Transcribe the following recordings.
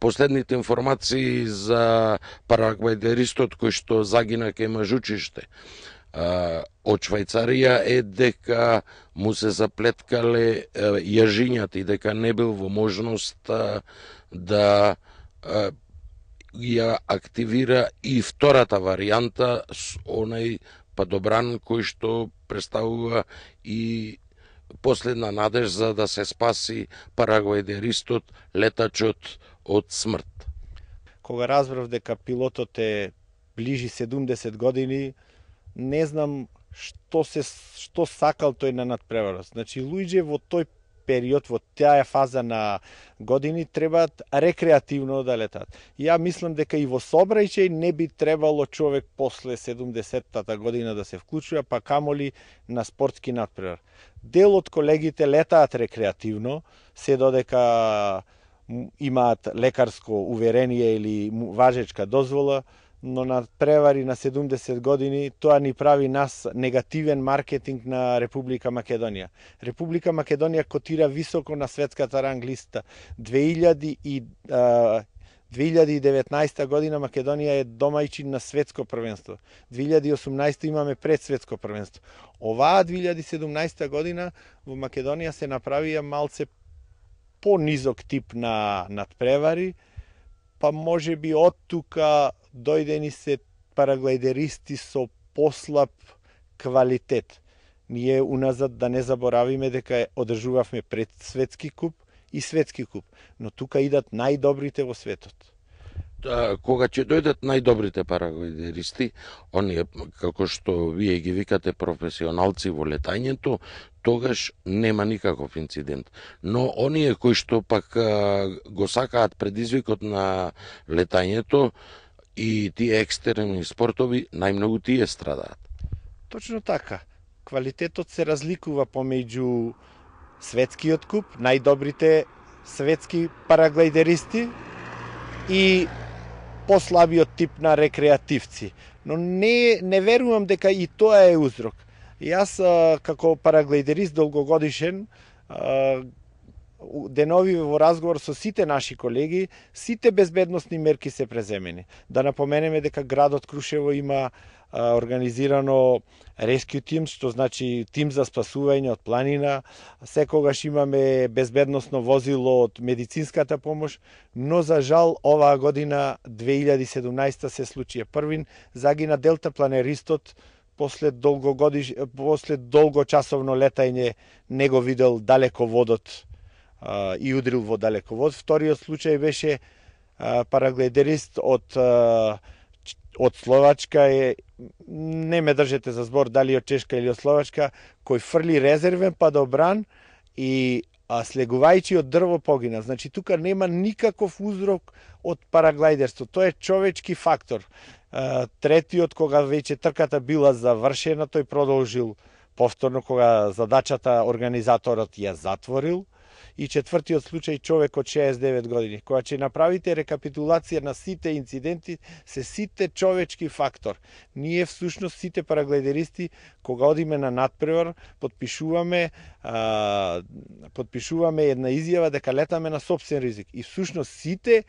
последните информации за парагвајдеристот кој што загина кај мажучиште од Швајцарија е дека му се заплеткале јажињата и дека не бил во можност да ја активира и втората варијанта с онај падобран кој што представува и последна надеж за да се спаси парагвајдеристот, летачот од смрт. Кога разбрав дека пилотот е ближи 70 години, не знам што се што сакал тој на надпреварот. Значи Луиџе во тој период, во таа фаза на години, требаат рекреативно да летат. Ја мислам дека и во собрајче не би требало човек после 70-тата година да се вклучува, па камоли на спортски надпревар. Дел од колегите летаат рекреативно, се додека имаат лекарско уверение или важечка дозвола, но на превари на 70 години тоа ни прави нас негативен маркетинг на Република Македонија. Република Македонија котира високо на светската ранглиста. листа. 2000 и, а, 2019 година Македонија е домаќин на светско првенство. 2018 имаме предсветско првенство. Оваа 2017 година во Македонија се направија малце понизок тип на надпревари, па може би од тука дојдени се параглайдеристи со послаб квалитет. Ние уназад да не заборавиме дека одржувавме пред светски куп и светски куп, но тука идат најдобрите во светот кога ќе дојдат најдобрите параглайдеристи, оние како што вие ги викате професионалци во летањето, тогаш нема никаков инцидент. Но оние кои што пак го сакаат предизвикот на летањето и тие екстерни спортови, најмногу тие страдаат. Точно така. Квалитетот се разликува помеѓу светскиот куп, најдобрите светски параглайдеристи и послабиот тип на рекреативци. Но не, не верувам дека и тоа е узрок. Јас како параглейдерист долгогодишен денови во разговор со сите наши колеги, сите безбедносни мерки се преземени. Да напоменеме дека градот Крушево има организирано Rescue Teams, што значи тим за спасување од планина. Секогаш имаме безбедносно возило од медицинската помош, но за жал оваа година 2017 се случи првин, загина Делта планеристот после долго годиш после долгочасовно летање не го видел далеководот водот и удрил во далековод. Вториот случај беше параглайдерист парагледерист од од Словачка е не ме држете за збор дали од Чешка или од Словачка кој фрли резервен па добран и а слегувајќи од дрво погина. Значи тука нема никаков узрок од параглайдерство, Тоа е човечки фактор. Третиот кога веќе трката била завршена, тој продолжил повторно кога задачата организаторот ја затворил и четвртиот случај човек од 69 години. Кога ќе направите рекапитулација на сите инциденти, се сите човечки фактор. Ние всушност сите параглайдеристи кога одиме на надпревар, подпишуваме а, подпишуваме една изјава дека летаме на собствен ризик. И всушност сите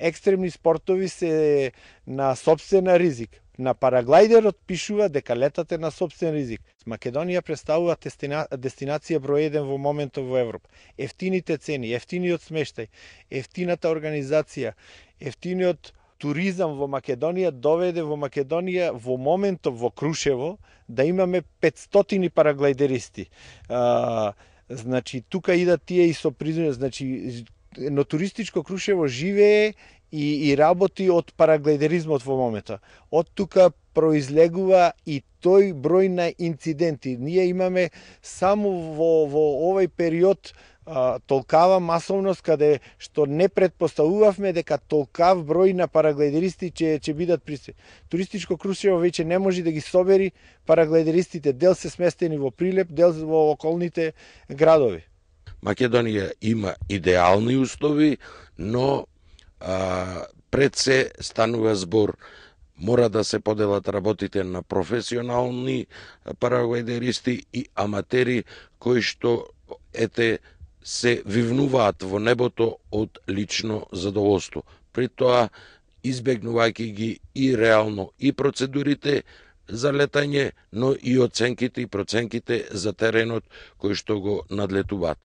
екстремни спортови се на собствена ризик. На параглайдерот пишува дека летате на собствен ризик. Македонија представува дестинација број 1 во моментот во Европа. Ефтините цени, ефтиниот смештај, ефтината организација, ефтиниот туризам во Македонија доведе во Македонија во моментот во Крушево да имаме 500 параглайдеристи. А, значи тука идат тие и со признаја, значи но туристичко крушево живее и, и работи од параглайдеризмот во момента. Од тука произлегува и тој број на инциденти. Ние имаме само во, во овој период а, толкава масовност каде што не предпоставувавме дека толкав број на параглайдеристи ќе ќе бидат присе. Туристичко крушево веќе не може да ги собери параглайдеристите, дел се сместени во Прилеп, дел во околните градови. Македонија има идеални услови, но а, пред се станува збор мора да се поделат работите на професионални парагвайдеристи и аматери кои што ете се вивнуваат во небото од лично задоволство. При тоа избегнувајќи ги и реално и процедурите за летање, но и оценките и проценките за теренот кој што го надлетуваат.